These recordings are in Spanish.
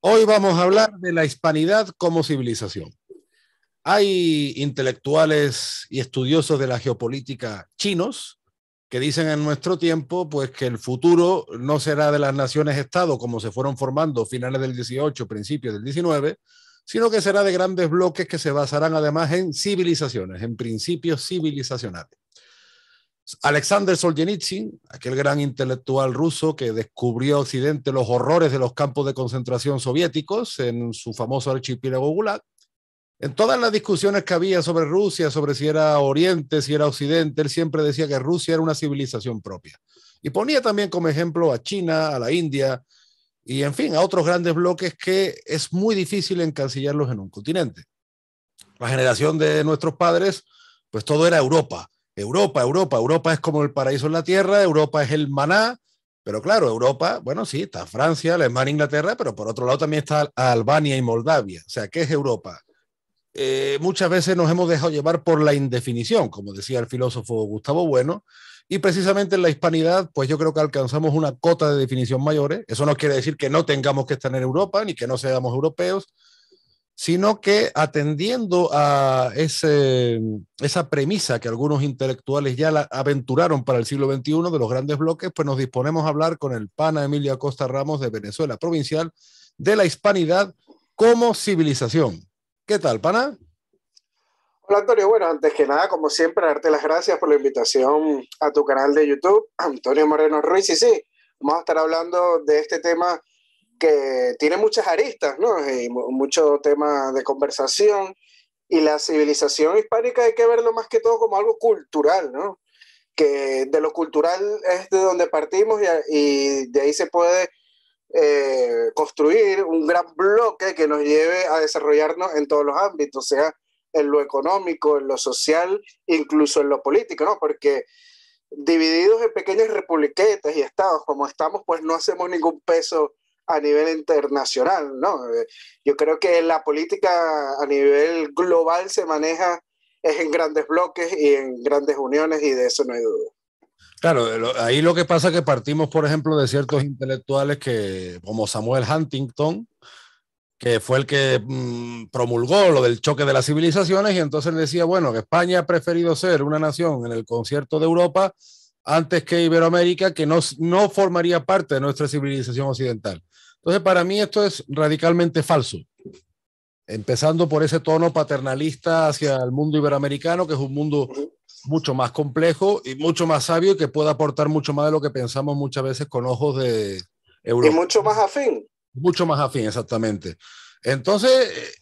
Hoy vamos a hablar de la hispanidad como civilización. Hay intelectuales y estudiosos de la geopolítica chinos que dicen en nuestro tiempo pues que el futuro no será de las naciones-estado como se fueron formando finales del 18, principios del 19, sino que será de grandes bloques que se basarán además en civilizaciones, en principios civilizacionales. Alexander Solzhenitsyn, aquel gran intelectual ruso que descubrió a Occidente los horrores de los campos de concentración soviéticos en su famoso archipiélago Gulag, en todas las discusiones que había sobre Rusia, sobre si era Oriente, si era Occidente, él siempre decía que Rusia era una civilización propia. Y ponía también como ejemplo a China, a la India y, en fin, a otros grandes bloques que es muy difícil encasillarlos en un continente. La generación de nuestros padres, pues todo era Europa Europa, Europa, Europa es como el paraíso en la tierra, Europa es el maná, pero claro, Europa, bueno, sí, está Francia, Alemania, Inglaterra, pero por otro lado también está Albania y Moldavia. O sea, ¿qué es Europa? Eh, muchas veces nos hemos dejado llevar por la indefinición, como decía el filósofo Gustavo Bueno, y precisamente en la hispanidad, pues yo creo que alcanzamos una cota de definición mayores. Eso no quiere decir que no tengamos que estar en Europa, ni que no seamos europeos, sino que atendiendo a esa premisa que algunos intelectuales ya aventuraron para el siglo XXI de los grandes bloques, pues nos disponemos a hablar con el pana Emilio Costa Ramos de Venezuela Provincial de la Hispanidad como civilización. ¿Qué tal, pana? Hola Antonio, bueno, antes que nada, como siempre, darte las gracias por la invitación a tu canal de YouTube, Antonio Moreno Ruiz. Y sí, vamos a estar hablando de este tema que tiene muchas aristas, ¿no? Y mucho tema de conversación. Y la civilización hispánica hay que verlo más que todo como algo cultural, ¿no? Que de lo cultural es de donde partimos y, de ahí se puede eh, construir un gran bloque que nos lleve a desarrollarnos en todos los ámbitos, sea en lo económico, en lo social, incluso en lo político, ¿no? Porque divididos en pequeñas republiquetas y estados como estamos, pues no hacemos ningún peso a nivel internacional, ¿no? Eh, yo creo que la política a nivel global se maneja es en grandes bloques y en grandes uniones y de eso no hay duda. Claro, ahí lo que pasa es que partimos, por ejemplo, de ciertos intelectuales que, como Samuel Huntington, que fue el que mm, promulgó lo del choque de las civilizaciones y entonces decía, bueno, que España ha preferido ser una nación en el concierto de Europa antes que Iberoamérica, que no, no formaría parte de nuestra civilización occidental. Entonces, para mí esto es radicalmente falso. Empezando por ese tono paternalista hacia el mundo iberoamericano, que es un mundo mucho más complejo y mucho más sabio y que puede aportar mucho más de lo que pensamos muchas veces con ojos de Europa. Y mucho más afín. Mucho más afín, exactamente. Entonces,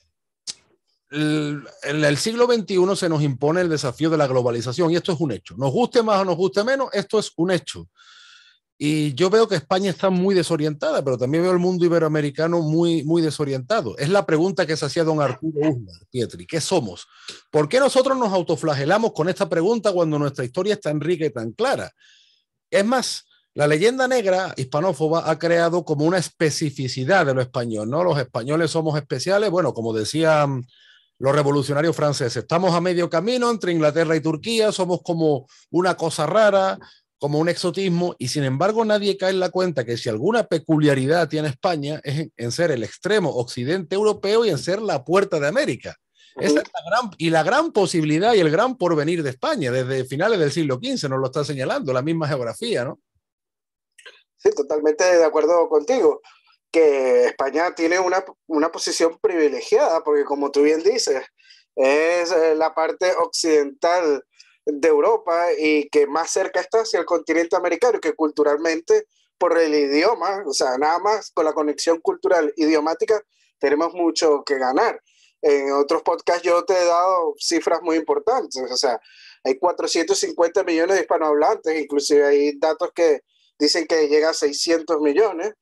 en eh, el, el, siglo XXI se nos impone el desafío de la globalización y esto es un hecho. Nos guste más o nos guste menos, esto es un hecho. Y yo veo que España está muy desorientada, pero también veo el mundo iberoamericano muy, muy desorientado. Es la pregunta que se hacía don Arturo Uslar, Pietri, ¿qué somos? ¿Por qué nosotros nos autoflagelamos con esta pregunta cuando nuestra historia es tan rica y tan clara? Es más, la leyenda negra hispanófoba ha creado como una especificidad de lo español, ¿no? Los españoles somos especiales, bueno, como decían los revolucionarios franceses, estamos a medio camino entre Inglaterra y Turquía, somos como una cosa rara, como un exotismo y sin embargo nadie cae en la cuenta que si alguna peculiaridad tiene España es en, ser el extremo occidente europeo y en ser la puerta de América. y la gran posibilidad y el gran porvenir de España desde finales del siglo XV nos lo está señalando la misma geografía, ¿no? Sí, totalmente de acuerdo contigo, que España tiene una, una posición privilegiada porque como tú bien dices, es eh, la parte occidental de Europa y que más cerca está hacia el continente americano, que culturalmente, por el idioma, o sea, nada más con la conexión cultural idiomática, tenemos mucho que ganar. En otros podcasts yo te he dado cifras muy importantes, o sea, hay 450 millones de hispanohablantes, inclusive hay datos que dicen que llega a 600 millones.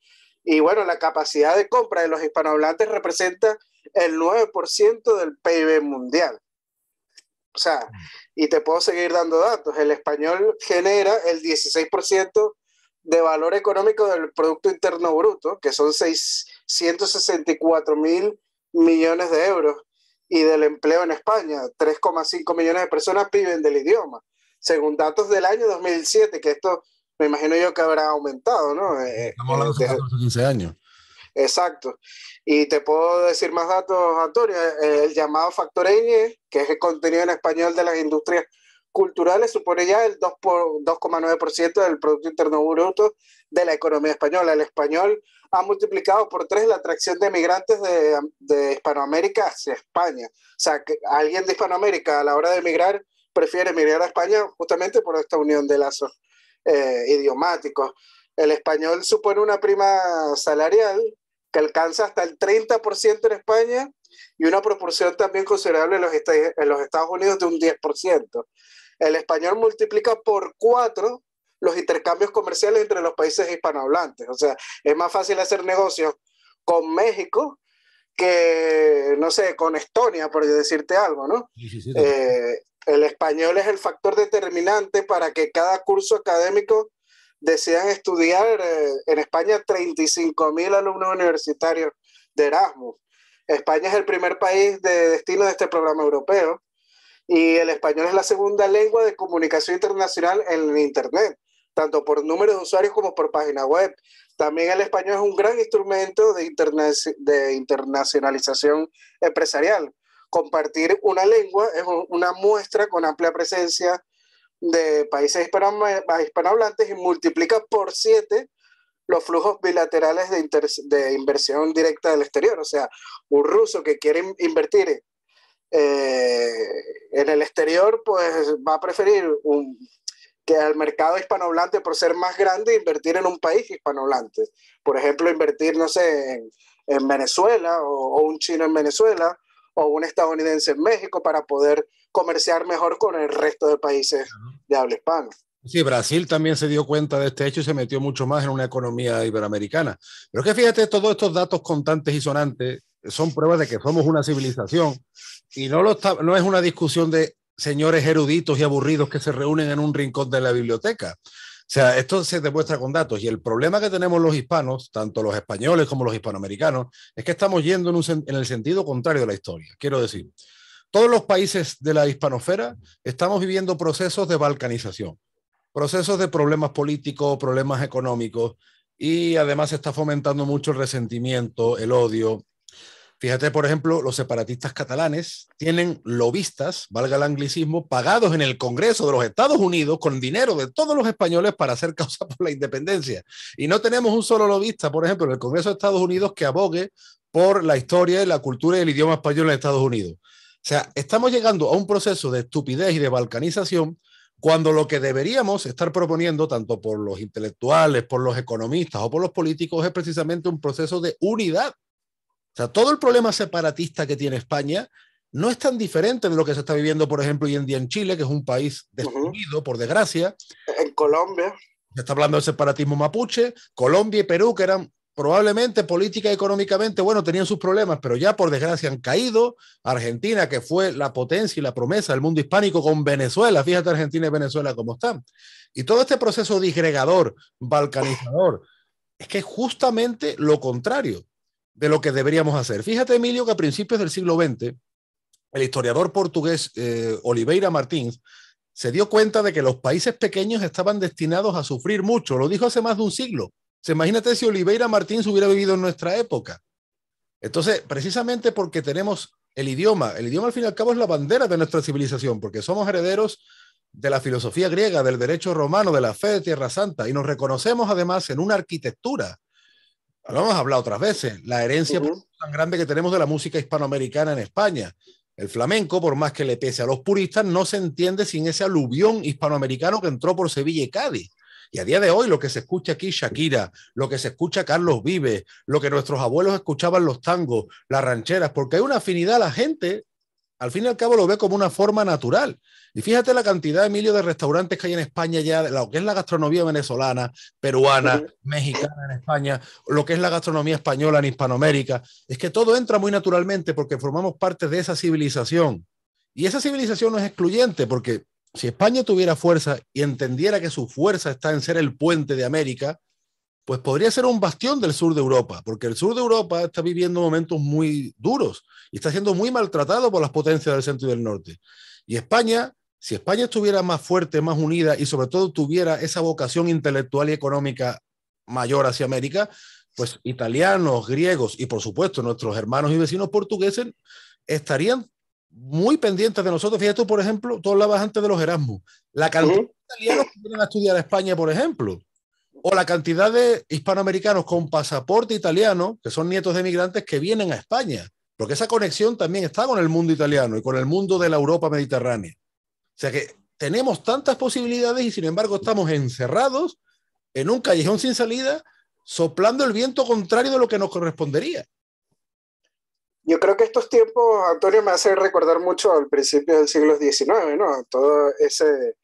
Y bueno, la capacidad de compra de los hispanohablantes representa el 9% del PIB mundial. O sea, y te puedo seguir dando datos. El español genera el 16% de valor económico del Producto Interno Bruto, que son 664 mil millones de euros, y del empleo en España. 3,5 millones de personas viven del idioma, según datos del año 2007, que esto me imagino yo que habrá aumentado, ¿no? Eh, Estamos hablando de 15 eh, años. Exacto. Y te puedo decir más datos, Antonio. Eh, el llamado factor N, que es el contenido en español de las industrias culturales, supone ya el 2,9% del Producto Interno Bruto de la economía española. El español ha multiplicado por tres la atracción de migrantes de, de Hispanoamérica hacia España. O sea, que alguien de Hispanoamérica a la hora de emigrar prefiere emigrar a España justamente por esta unión de lazos eh, idiomáticos. El español supone una prima salarial que alcanza hasta el 30% en España y una proporción también considerable en los, Estados Unidos de un 10%. El español multiplica por cuatro los intercambios comerciales entre los países hispanohablantes. O sea, es más fácil hacer negocios con México que, no sé, con Estonia, por decirte algo, ¿no? Eh, el español es el factor determinante para que cada curso académico desean estudiar eh, en España 35 mil alumnos universitarios de Erasmus. España es el primer país de destino de este programa europeo y el español es la segunda lengua de comunicación internacional en Internet, tanto por número de usuarios como por página web. También el español es un gran instrumento de, de internacionalización empresarial. Compartir una lengua es una muestra con amplia presencia de países hispanohablantes y multiplica por siete los flujos bilaterales de, de, inversión directa del exterior. O sea, un ruso que quiere invertir eh, en el exterior, pues va a preferir que al mercado hispanohablante, por ser más grande, invertir en un país hispanohablante. Por ejemplo, invertir, no sé, en, Venezuela o, un chino en Venezuela o un estadounidense en México para poder comerciar mejor con el resto de países de habla hispana. Sí, Brasil también se dio cuenta de este hecho y se metió mucho más en una economía iberoamericana. Pero es que fíjate, todos estos datos contantes y sonantes son pruebas de que somos una civilización y no, lo no es una discusión de señores eruditos y aburridos que se reúnen en un rincón de la biblioteca. O sea, esto se demuestra con datos y el problema que tenemos los hispanos, tanto los españoles como los hispanoamericanos, es que estamos yendo en, en el sentido contrario de la historia. Quiero decir, todos los países de la hispanofera estamos viviendo procesos de balcanización, procesos de problemas políticos, problemas económicos, y además se está fomentando mucho el resentimiento, el odio. Fíjate, por ejemplo, los separatistas catalanes tienen lobistas, valga el anglicismo, pagados en el Congreso de los Estados Unidos con dinero de todos los españoles para hacer causa por la independencia. Y no tenemos un solo lobista, por ejemplo, en el Congreso de Estados Unidos que abogue por la historia, la cultura y el idioma español en Estados Unidos. O sea, estamos llegando a un proceso de estupidez y de balcanización cuando lo que deberíamos estar proponiendo, tanto por los intelectuales, por los economistas o por los políticos, es precisamente un proceso de unidad. O sea, todo el problema separatista que tiene España no es tan diferente de lo que se está viviendo, por ejemplo, hoy en día en Chile, que es un país destruido, por desgracia. En Colombia. Se está hablando del separatismo mapuche, Colombia y Perú, que eran probablemente política y económicamente, bueno, tenían sus problemas, pero ya por desgracia han caído. Argentina, que fue la potencia y la promesa del mundo hispánico con Venezuela, fíjate Argentina y Venezuela cómo están. Y todo este proceso disgregador, balcanizador, es que es justamente lo contrario de lo que deberíamos hacer. Fíjate, Emilio, que a principios del siglo XX, el historiador portugués eh, Oliveira Martins se dio cuenta de que los países pequeños estaban destinados a sufrir mucho. Lo dijo hace más de un siglo se imagínate si Oliveira Martins hubiera vivido en nuestra época. Entonces, precisamente porque tenemos el idioma, el idioma al fin y al cabo es la bandera de nuestra civilización, porque somos herederos de la filosofía griega, del derecho romano, de la fe de Tierra Santa, y nos reconocemos además en una arquitectura. Lo hemos hablado otras veces, la herencia tan grande que tenemos de la música hispanoamericana en España. El flamenco, por más que le pese a los puristas, no se entiende sin ese aluvión hispanoamericano que entró por Sevilla y Cádiz. Y a día de hoy lo que se escucha aquí Shakira, lo que se escucha Carlos Vives, lo que nuestros abuelos escuchaban los tangos, las rancheras, porque hay una afinidad, la gente al fin y al cabo lo ve como una forma natural. Y fíjate la cantidad, Emilio, de restaurantes que hay en España ya, lo que es la gastronomía venezolana, peruana, mexicana en España, lo que es la gastronomía española en Hispanoamérica. Es que todo entra muy naturalmente porque formamos parte de esa civilización. Y esa civilización no es excluyente porque si España tuviera fuerza y entendiera que su fuerza está en ser el puente de América, pues podría ser un bastión del sur de Europa, porque el sur de Europa está viviendo momentos muy duros y está siendo muy maltratado por las potencias del centro y del norte. Y España, si España estuviera más fuerte, más unida y sobre todo tuviera esa vocación intelectual y económica mayor hacia América, pues italianos, griegos y por supuesto nuestros hermanos y vecinos portugueses estarían muy pendientes de nosotros. Fíjate tú, por ejemplo, tú hablabas antes de los Erasmus, la cantidad de italianos que vienen a estudiar a España, por ejemplo, o la cantidad de hispanoamericanos con pasaporte italiano, que son nietos de migrantes, que vienen a España, porque esa conexión también está con el mundo italiano y con el mundo de la Europa mediterránea. O sea que tenemos tantas posibilidades y sin embargo estamos encerrados en un callejón sin salida, soplando el viento contrario de lo que nos correspondería. Yo creo que estos tiempos, Antonio, me hace recordar mucho al principio del siglo XIX, ¿no? Todo ese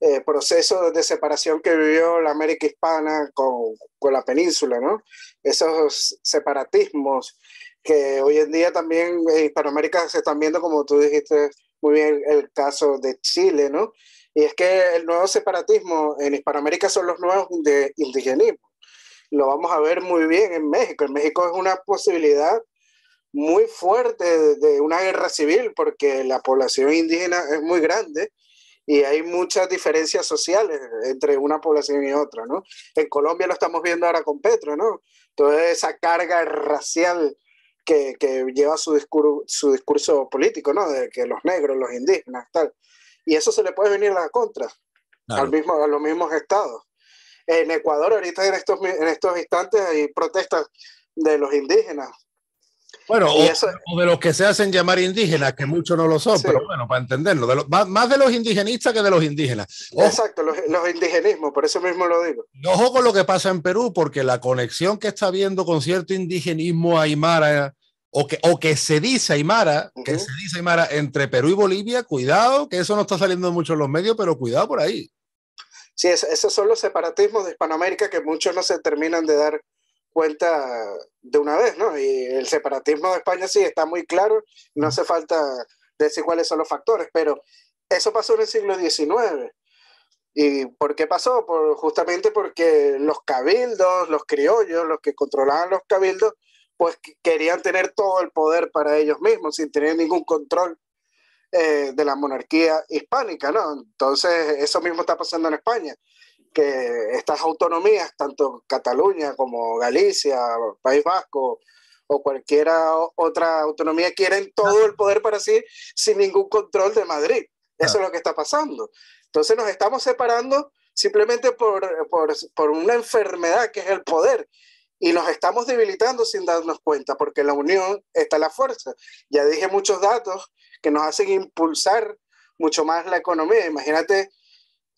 eh, proceso de separación que vivió la América hispana con, con la península, ¿no? Esos separatismos que hoy en día también en Hispanoamérica se están viendo, como tú dijiste muy bien, el caso de Chile, ¿no? Y es que el nuevo separatismo en Hispanoamérica son los nuevos de indigenismo. Lo vamos a ver muy bien en México. En México es una posibilidad muy fuerte de, una guerra civil, porque la población indígena es muy grande y hay muchas diferencias sociales entre una población y otra, ¿no? En Colombia lo estamos viendo ahora con Petro, ¿no? Toda esa carga racial que, lleva su discurso, su discurso político, ¿no? De que los negros, los indígenas, tal. Y eso se le puede venir a la contra, al mismo, a los mismos estados. En Ecuador, ahorita en en estos instantes, hay protestas de los indígenas bueno, o, de los que se hacen llamar indígenas, que muchos no lo son, pero bueno, para entenderlo, de más, de los indigenistas que de los indígenas. Exacto, los, indigenismos, por eso mismo lo digo. Ojo con lo que pasa en Perú, porque la conexión que está habiendo con cierto indigenismo aymara, o que, o que se dice aymara, que se dice aymara entre Perú y Bolivia, cuidado, que eso no está saliendo mucho en los medios, pero cuidado por ahí. Sí, esos son los separatismos de Hispanoamérica que muchos no se terminan de dar cuenta de una vez, ¿no? Y el separatismo de España sí está muy claro, no hace falta decir cuáles son los factores, pero eso pasó en el siglo XIX. ¿Y por qué pasó? Por, justamente porque los cabildos, los criollos, los que controlaban los cabildos, pues querían tener todo el poder para ellos mismos, sin tener ningún control eh, de la monarquía hispánica, ¿no? Entonces, eso mismo está pasando en España que estas autonomías, tanto Cataluña como Galicia, País Vasco o cualquiera otra autonomía, quieren todo el poder para sí sin ningún control de Madrid. Eso es lo que está pasando. Entonces nos estamos separando simplemente por, por, una enfermedad que es el poder. Y nos estamos debilitando sin darnos cuenta, porque la unión está la fuerza. Ya dije muchos datos que nos hacen impulsar mucho más la economía. Imagínate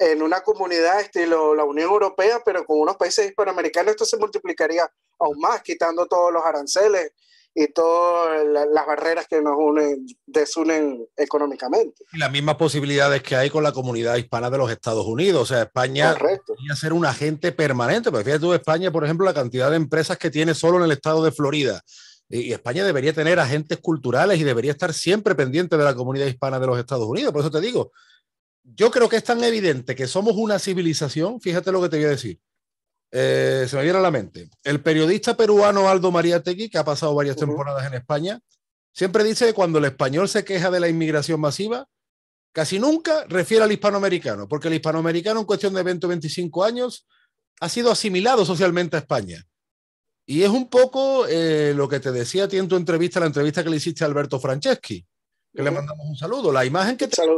en una comunidad estilo la Unión Europea, pero con unos países hispanoamericanos esto se multiplicaría aún más, quitando todos los aranceles y todas las barreras que nos unen, desunen económicamente. Y las mismas posibilidades que hay con la comunidad hispana de los Estados Unidos. O sea, España podría ser un agente permanente. Pero fíjate tú, España, por ejemplo, la cantidad de empresas que tiene solo en el estado de Florida. Y España debería tener agentes culturales y debería estar siempre pendiente de la comunidad hispana de los Estados Unidos. Por eso te digo, yo creo que es tan evidente que somos una civilización, fíjate lo que te voy a decir. Eh, se me viene a la mente. El periodista peruano Aldo María que ha pasado varias temporadas en España, siempre dice que cuando el español se queja de la inmigración masiva, casi nunca refiere al hispanoamericano, porque el hispanoamericano en cuestión de 20 o 25 años ha sido asimilado socialmente a España. Y es un poco eh, lo que te decía a en tu entrevista, la entrevista que le hiciste a Alberto Franceschi que le mandamos un saludo. La imagen que tenía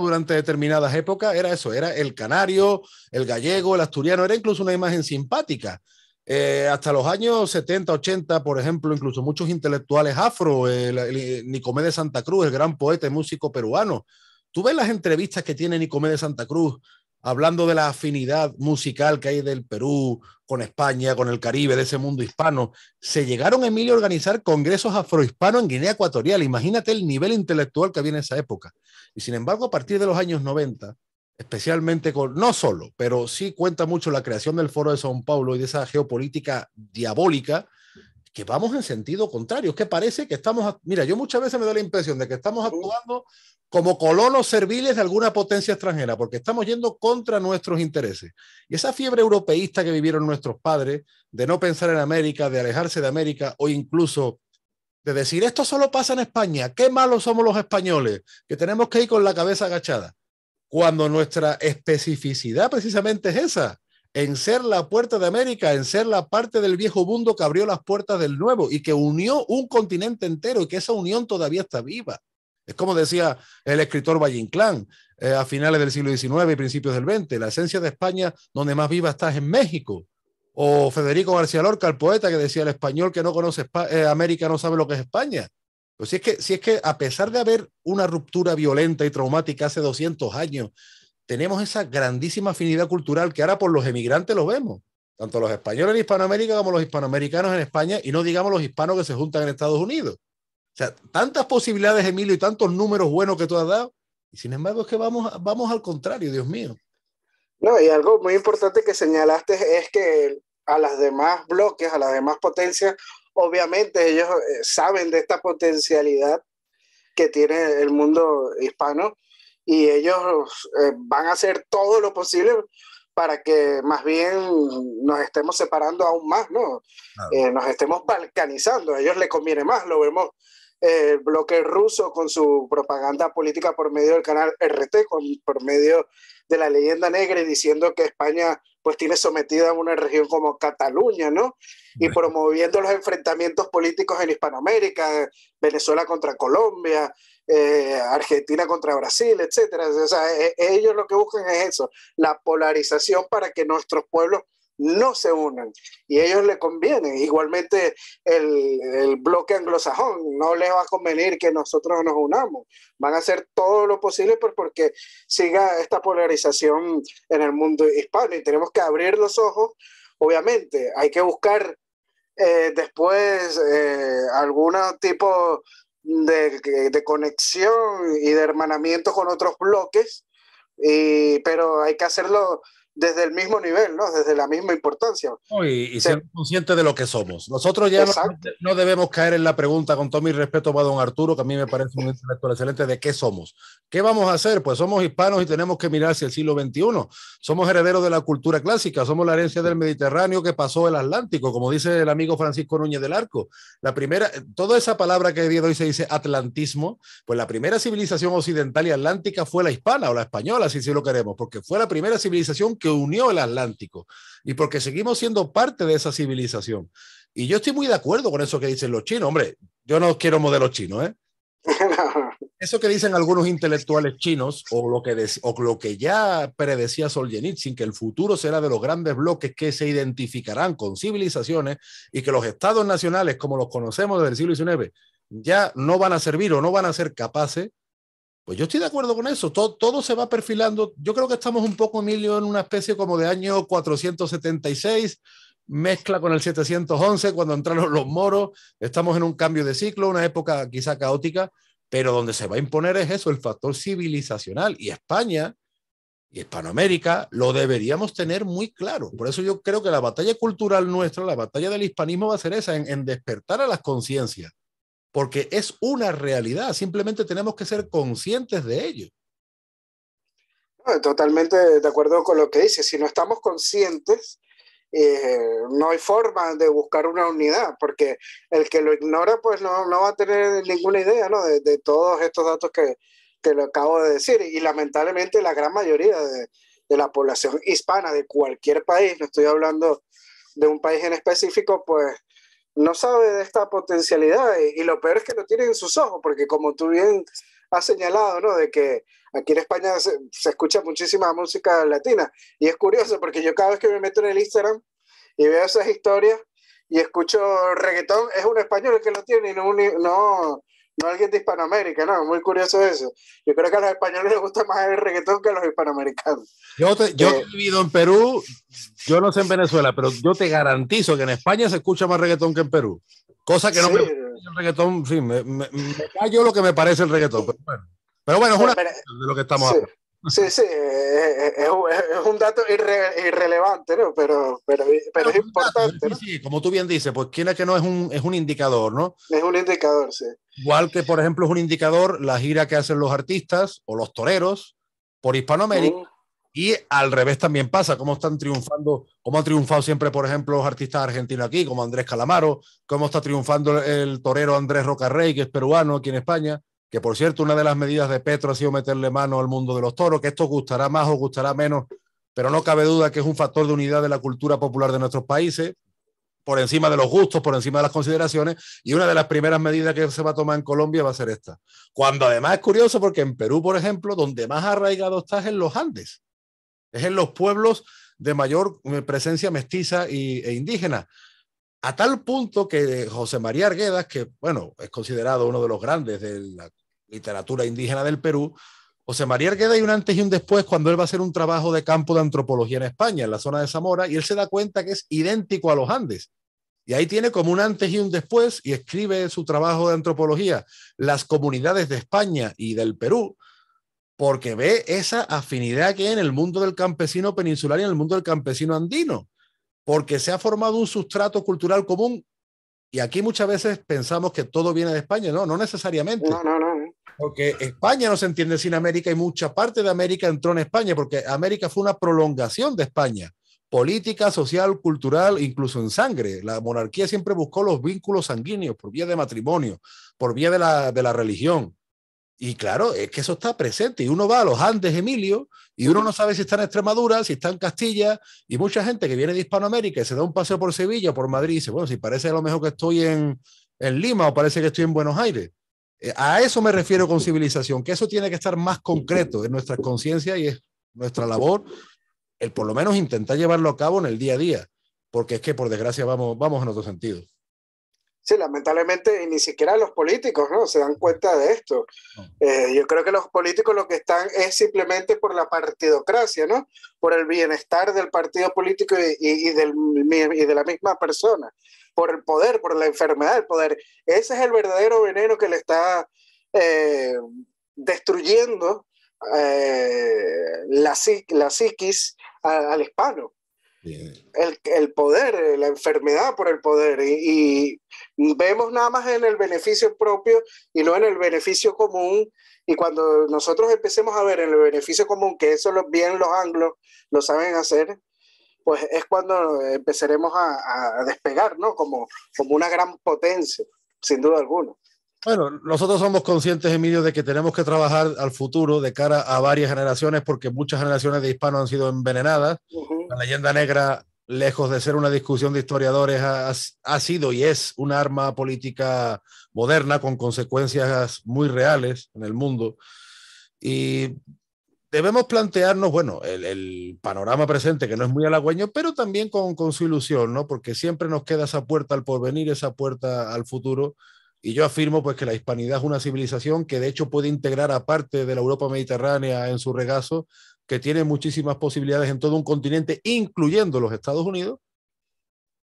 durante determinadas épocas era eso, era el canario, el gallego, el asturiano, era incluso una imagen simpática. Eh, hasta los años 70, 80, por ejemplo, incluso muchos intelectuales afro, el, de Santa Cruz, el gran poeta y músico peruano. Tú ves las entrevistas que tiene Nicomé de Santa Cruz hablando de la afinidad musical que hay del Perú con España, con el Caribe, de ese mundo hispano, se llegaron, Emilio, a organizar congresos afrohispanos en Guinea Ecuatorial. Imagínate el nivel intelectual que había en esa época. Y sin embargo, a partir de los años 90, especialmente con, no solo, pero sí cuenta mucho la creación del Foro de São Paulo y de esa geopolítica diabólica que vamos en sentido contrario. Es que parece que estamos, mira, yo muchas veces me doy la impresión de que estamos actuando como colonos serviles de alguna potencia extranjera, porque estamos yendo contra nuestros intereses. Y esa fiebre europeísta que vivieron nuestros padres, de no pensar en América, de alejarse de América, o incluso de decir, esto solo pasa en España, qué malos somos los españoles, que tenemos que ir con la cabeza agachada, cuando nuestra especificidad precisamente es esa, en ser la puerta de América, en ser la parte del viejo mundo que abrió las puertas del nuevo y que unió un continente entero y que esa unión todavía está viva. Es como decía el escritor Valle Inclán eh, a finales del siglo XIX y principios del XX, la esencia de España donde más viva está en México. O Federico García Lorca, el poeta que decía el español que no conoce eh, América no sabe lo que es España. Pues si es, que, si es que a pesar de haber una ruptura violenta y traumática hace 200 años tenemos esa grandísima afinidad cultural que ahora por los emigrantes lo vemos, tanto los españoles en Hispanoamérica como los hispanoamericanos en España, y no digamos los hispanos que se juntan en Estados Unidos. O sea, tantas posibilidades, Emilio, y tantos números buenos que tú has dado, y sin embargo es que vamos, vamos al contrario, Dios mío. No, y algo muy importante que señalaste es que a las demás bloques, a las demás potencias, obviamente ellos eh, saben de esta potencialidad que tiene el mundo hispano y ellos eh, van a hacer todo lo posible para que más bien nos estemos separando aún más, ¿no? Eh, nos estemos balcanizando, a ellos les conviene más, lo vemos el eh, bloque ruso con su propaganda política por medio del canal RT, con, por medio de la leyenda negra y diciendo que España pues tiene sometida una región como Cataluña, ¿no? Y promoviendo los enfrentamientos políticos en Hispanoamérica, Venezuela contra Colombia, eh, Argentina contra Brasil, etcétera. O sea, e, e, ellos lo que buscan es eso, la polarización para que nuestros pueblos no se unan y a ellos le conviene. Igualmente el, bloque anglosajón no les va a convenir que nosotros nos unamos. Van a hacer todo lo posible por, porque siga esta polarización en el mundo hispano y tenemos que abrir los ojos. Obviamente hay que buscar eh, después eh, algún tipo de, conexión y de hermanamiento con otros bloques, pero hay que hacerlo desde el mismo nivel, ¿no? desde la misma importancia. y, ser consciente de lo que somos. Nosotros ya no, debemos caer en la pregunta, con todo mi respeto para don Arturo, que a mí me parece un intelectual excelente, de qué somos. ¿Qué vamos a hacer? Pues somos hispanos y tenemos que mirar hacia el siglo XXI. Somos herederos de la cultura clásica, somos la herencia del Mediterráneo que pasó el Atlántico, como dice el amigo Francisco Núñez del Arco. La primera, toda esa palabra que hoy hoy se dice atlantismo, pues la primera civilización occidental y atlántica fue la hispana o la española, si, si lo queremos, porque fue la primera civilización que unió el Atlántico y porque seguimos siendo parte de esa civilización. Y yo estoy muy de acuerdo con eso que dicen los chinos. Hombre, yo no quiero modelos chinos, ¿eh? Eso que dicen algunos intelectuales chinos o lo que, o lo que ya predecía Solzhenitsyn, que el futuro será de los grandes bloques que se identificarán con civilizaciones y que los estados nacionales como los conocemos desde el siglo XIX ya no van a servir o no van a ser capaces pues yo estoy de acuerdo con eso, todo, se va perfilando. Yo creo que estamos un poco, Emilio, en una especie como de año 476, mezcla con el 711, cuando entraron los moros. Estamos en un cambio de ciclo, una época quizá caótica, pero donde se va a imponer es eso, el factor civilizacional. Y España y Hispanoamérica lo deberíamos tener muy claro. Por eso yo creo que la batalla cultural nuestra, la batalla del hispanismo va a ser esa, en despertar a las conciencias porque es una realidad, simplemente tenemos que ser conscientes de ello. Totalmente de acuerdo con lo que dice, si no estamos conscientes, eh, no hay forma de buscar una unidad, porque el que lo ignora, pues no, no va a tener ninguna idea ¿no? de, de, todos estos datos que, que lo acabo de decir. Y lamentablemente la gran mayoría de, de, la población hispana de cualquier país, no estoy hablando de un país en específico, pues no sabe de esta potencialidad y, lo peor es que lo tiene en sus ojos, porque como tú bien has señalado, ¿no? De que aquí en España se, escucha muchísima música latina y es curioso porque yo cada vez que me meto en el Instagram y veo esas historias y escucho reggaetón, es un español el que lo tiene y no, no alguien de Hispanoamérica, no, muy curioso eso. Yo creo que a los españoles les gusta más el reggaetón que a los hispanoamericanos. Yo, he vivido eh. en Perú, yo no sé en Venezuela, pero yo te garantizo que en España se escucha más reggaetón que en Perú. Cosa que no me el reggaetón, sí, me, me, callo lo que me parece el reggaetón, pero bueno. Pero bueno, es pues una de lo que estamos hablando. Sí, sí, eh, eh, eh, es, un dato irrelevante, ¿no? Pero, pero, pero es importante. Sí, como tú bien dices, pues es que no es un, es un indicador, ¿no? Es un indicador, sí. Igual que, por ejemplo, es un indicador la gira que hacen los artistas o los toreros por Hispanoamérica. Mm. Y al revés también pasa, cómo están triunfando, cómo han triunfado siempre, por ejemplo, los artistas argentinos aquí, como Andrés Calamaro, cómo está triunfando el torero Andrés Rocarrey, que es peruano aquí en España que por cierto, una de las medidas de Petro ha sido meterle mano al mundo de los toros, que esto gustará más o gustará menos, pero no cabe duda que es un factor de unidad de la cultura popular de nuestros países, por encima de los gustos, por encima de las consideraciones, y una de las primeras medidas que se va a tomar en Colombia va a ser esta. Cuando además es curioso porque en Perú, por ejemplo, donde más arraigado está es en los Andes, es en los pueblos de mayor eh, presencia mestiza e indígena. A tal punto que José María Arguedas, que bueno, es considerado uno de los grandes de la literatura indígena del Perú, José María Argueda hay un antes y un después cuando él va a hacer un trabajo de campo de antropología en España, en la zona de Zamora, y él se da cuenta que es idéntico a los Andes. Y ahí tiene como un antes y un después y escribe su trabajo de antropología, las comunidades de España y del Perú, porque ve esa afinidad que hay en el mundo del campesino peninsular y en el mundo del campesino andino, porque se ha formado un sustrato cultural común. Y aquí muchas veces pensamos que todo viene de España, no, no necesariamente. No, no, no porque España no se entiende sin América y mucha parte de América entró en España, porque América fue una prolongación de España, política, social, cultural, incluso en sangre. La monarquía siempre buscó los vínculos sanguíneos por vía de matrimonio, por vía de la, religión. Y claro, es que eso está presente. Y uno va a los Andes, Emilio, y uno no sabe si está en Extremadura, si está en Castilla. Y mucha gente que viene de Hispanoamérica y se da un paseo por Sevilla, por Madrid, y dice, bueno, si parece lo mejor que estoy en Lima o parece que estoy en Buenos Aires. Eh, a eso me refiero con civilización, que eso tiene que estar más concreto en nuestra conciencia y es nuestra labor, el por lo menos intentar llevarlo a cabo en el día a día, porque es que por desgracia vamos, vamos en otro sentido. Sí, lamentablemente, ni siquiera los políticos ¿no? se dan cuenta de esto. Eh, yo creo que los políticos lo que están es simplemente por la partidocracia, ¿no? por el bienestar del partido político y de la misma persona por el poder, por la enfermedad del poder. Ese es el verdadero veneno que le está eh, destruyendo eh, la, la, psiquis al, hispano. El, el, poder, la enfermedad por el poder. Y, vemos nada más en el beneficio propio y no en el beneficio común. Y cuando nosotros empecemos a ver en el beneficio común, que eso lo bien los anglos lo saben hacer, pues es cuando empezaremos a, despegar, ¿no? Como, como una gran potencia, sin duda alguna. Bueno, nosotros somos conscientes, Emilio, de que tenemos que trabajar al futuro de cara a varias generaciones, porque muchas generaciones de hispanos han sido envenenadas. La leyenda negra, lejos de ser una discusión de historiadores, ha, sido y es un arma política moderna con consecuencias muy reales en el mundo. Y debemos plantearnos, bueno, el, panorama presente que no es muy halagüeño, pero también con, con, su ilusión, ¿no? Porque siempre nos queda esa puerta al porvenir, esa puerta al futuro. Y yo afirmo pues que la hispanidad es una civilización que de hecho puede integrar a parte de la Europa mediterránea en su regazo, que tiene muchísimas posibilidades en todo un continente, incluyendo los Estados Unidos,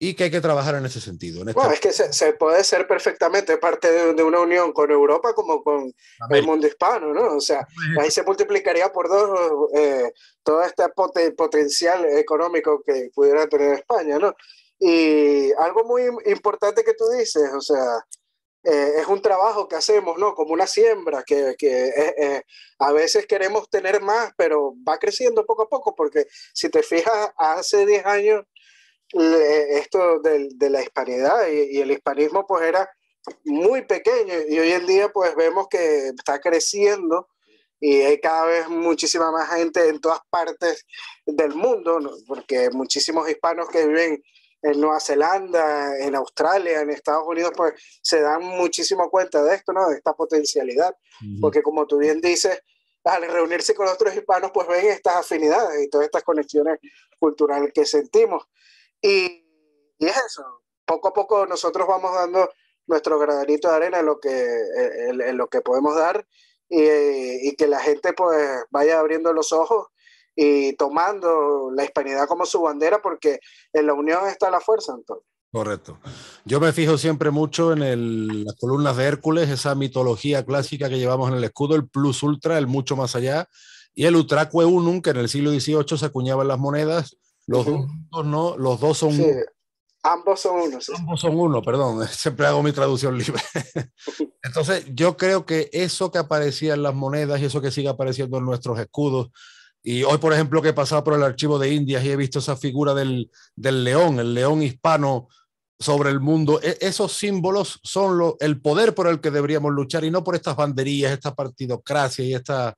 y que hay que trabajar en ese sentido. En es que se, puede ser perfectamente parte de, una unión con Europa como con el mundo hispano, ¿no? O sea, ahí se multiplicaría por dos eh, todo este potencial económico que pudiera tener España, ¿no? Y algo muy importante que tú dices, o sea, eh, es un trabajo que hacemos, ¿no? Como una siembra, que, que eh, a veces queremos tener más, pero va creciendo poco a poco, porque si te fijas, hace 10 años esto de, de la hispanidad y, el hispanismo pues era muy pequeño y hoy en día pues vemos que está creciendo y hay cada vez muchísima más gente en todas partes del mundo, porque muchísimos hispanos que viven en Nueva Zelanda, en Australia, en Estados Unidos, pues se dan muchísimo cuenta de esto, ¿no? De esta potencialidad, porque como tú bien dices, al reunirse con otros hispanos, pues ven estas afinidades y todas estas conexiones culturales que sentimos. Y, es eso, poco a poco nosotros vamos dando nuestro granito de arena en lo que, lo que podemos dar y, que la gente pues vaya abriendo los ojos y tomando la hispanidad como su bandera porque en la unión está la fuerza, Correcto. Yo me fijo siempre mucho en las columnas de Hércules, esa mitología clásica que llevamos en el escudo, el plus ultra, el mucho más allá, y el utraque unum, que en el siglo XVIII se acuñaban las monedas, los, dos, no, los dos son Ambos son uno. Ambos son uno, perdón. Siempre hago mi traducción libre. Entonces, yo creo que eso que aparecía en las monedas y eso que sigue apareciendo en nuestros escudos. Y hoy, por ejemplo, que he pasado por el archivo de Indias y he visto esa figura del, león, el león hispano sobre el mundo. E-, esos símbolos son lo, el poder por el que deberíamos luchar y no por estas banderías, esta partidocracia y esta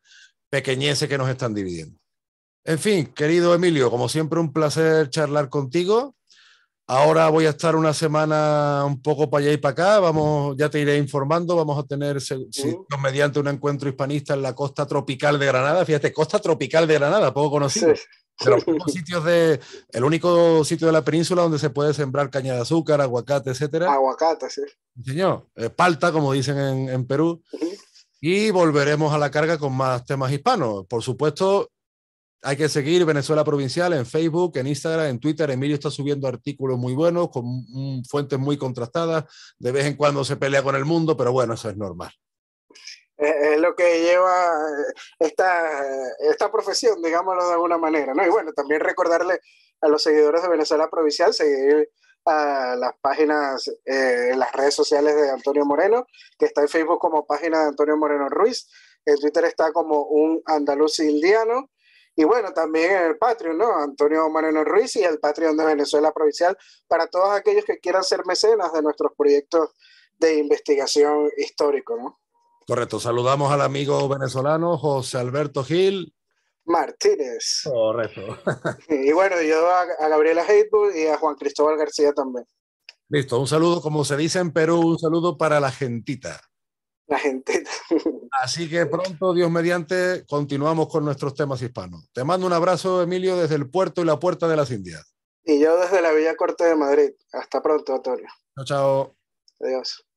pequeñez que nos están dividiendo. En fin, querido Emilio, como siempre un placer charlar contigo. Ahora voy a estar una semana un poco para allá y para acá. Vamos, ya te iré informando. Vamos a tener uh. mediante un encuentro hispanista en la costa tropical de Granada. Fíjate, costa tropical de Granada, poco conocido. sitios de, el único sitio de la península donde se puede sembrar caña de azúcar, aguacate, etcétera. Aguacate, sí. Señor, eh, palta, como dicen en, Perú. Y volveremos a la carga con más temas hispanos. Por supuesto, hay que seguir Venezuela Provincial en Facebook, en Instagram, en Twitter. Emilio está subiendo artículos muy buenos, con fuentes muy contrastadas. De vez en cuando se pelea con el mundo, pero bueno, eso es normal. Es lo que lleva eh, esta, profesión, digámoslo de alguna manera, ¿no? Y bueno, también recordarle a los seguidores de Venezuela Provincial seguir a las páginas, eh, las redes sociales de Antonio Moreno, que está en Facebook como página de Antonio Moreno Ruiz, en Twitter está como un andaluz indiano, y bueno, también en el Patreon, ¿no? Antonio Moreno Ruiz y el Patreon de Venezuela Provincial para todos aquellos que quieran ser mecenas de nuestros proyectos de investigación histórico, ¿no? Correcto. Saludamos al amigo venezolano José Alberto Gil. Martínez. Correcto. y bueno, yo a, Gabriela Heitbull y a Juan Cristóbal García también. Listo, un saludo, como se dice en Perú, un saludo para la gentita. La gentita. Así que pronto, Dios mediante, continuamos con nuestros temas hispanos. Te mando un abrazo, Emilio, desde el puerto y la puerta de las Indias. Y yo desde la Villa Corte de Madrid. Hasta pronto, Antonio. Chao, chao. Adiós.